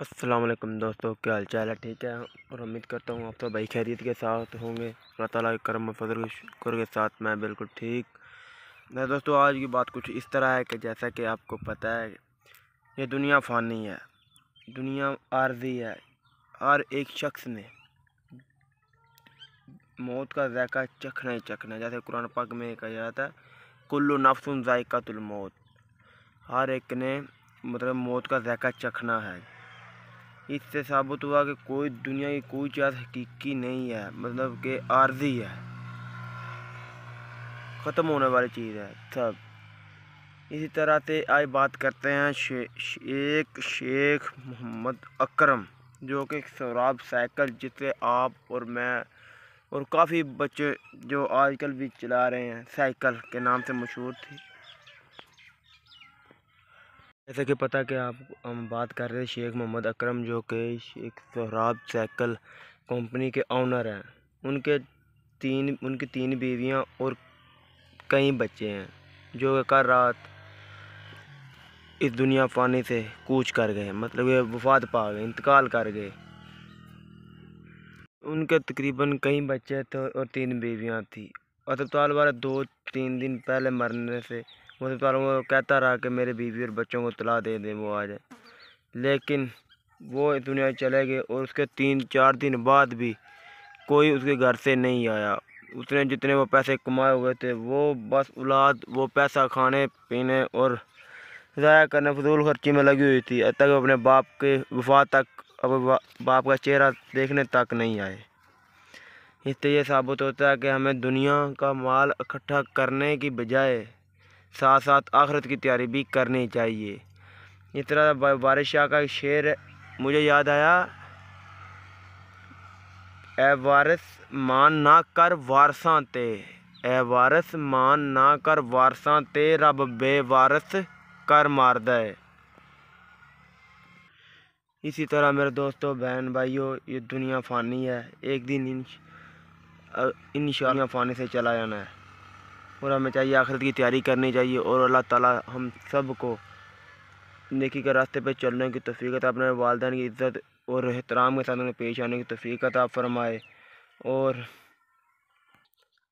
अस्सलाम वालेकुम दोस्तों क्या हाल चाल है ठीक है और उम्मीद करता हूँ आप तो भाई खैरियत के साथ होंगे अल्लाह ताला के करम फजल शुक्र के साथ मैं बिल्कुल ठीक मैं दोस्तों आज की बात कुछ इस तरह है कि जैसा कि आपको पता है ये दुनिया फ़ानी है दुनिया आर्जी है हर एक शख्स ने मौत का जायका चखना ही चखना है जैसे कुरान पाक में कहा जाता है कुल्लु नफसुम जायकातुल मौत हर एक ने मतलब मौत का जायका चखना है इससे साबित हुआ कि कोई दुनिया की कोई चीज़ हकीकी नहीं है मतलब कि आर्जी है ख़त्म होने वाली चीज़ है सब इसी तरह से आज बात करते हैं शे, शेख शेख मोहम्मद अकरम जो कि सौराब साइकिल जिसे आप और मैं और काफ़ी बच्चे जो आजकल भी चला रहे हैं साइकिल के नाम से मशहूर थी जैसा कि पता कि आप हम बात कर रहे हैं शेख मोहम्मद अकरम जो कि एक सोहराब साइकिल कंपनी के ऑनर हैं उनके तीन उनकी तीन बीवियां और कई बच्चे हैं जो कर रात इस दुनिया पानी से कूच कर गए मतलब ये वफात पा गए इंतकाल कर गए उनके तकरीबन कई बच्चे थे और तीन बीवियां थी अस्पताल वाले दो तीन दिन पहले मरने से वो पर वो कहता रहा कि मेरे बीवी और बच्चों को तला दे दें वो आ जाए लेकिन वो दुनिया चले गए और उसके तीन चार दिन बाद भी कोई उसके घर से नहीं आया उसने जितने वो पैसे कमाए हुए थे वो बस औलाद वो पैसा खाने पीने और ज़ाया करने फजूल खर्ची में लगी हुई थी तक अपने बाप के वफा तक अब बाप का चेहरा देखने तक नहीं आए इससे ये साबित होता है कि हमें दुनिया का माल इकट्ठा करने की बजाय साथ साथ आखरत की तैयारी भी करनी चाहिए इस तरह बारिश शाह का शेर मुझे याद आया ए वारस मान ना कर वारसा ते ए वारस मान ना कर वारसा ते रब बेवारस कर मार दे इसी तरह मेरे दोस्तों बहन भाइयों ये दुनिया फ़ानी है एक दिन इन इन फानी से चला जाना है और हमें चाहिए आखिरत की तैयारी करनी चाहिए और अल्लाह ताला हम सब को नेकी के रास्ते पर चलने की तफीकत अपने वालदेन की इज़्ज़त और एहतराम के साथ उन्हें पेश आने की तफीकत आप फरमाए और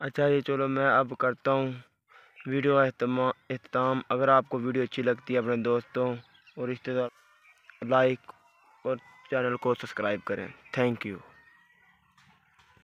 अच्छा ये चलो मैं अब करता हूँ वीडियो का अहतमाम अगर आपको वीडियो अच्छी लगती है अपने दोस्तों और रिश्तेदार लाइक और चैनल को सब्सक्राइब करें थैंक यू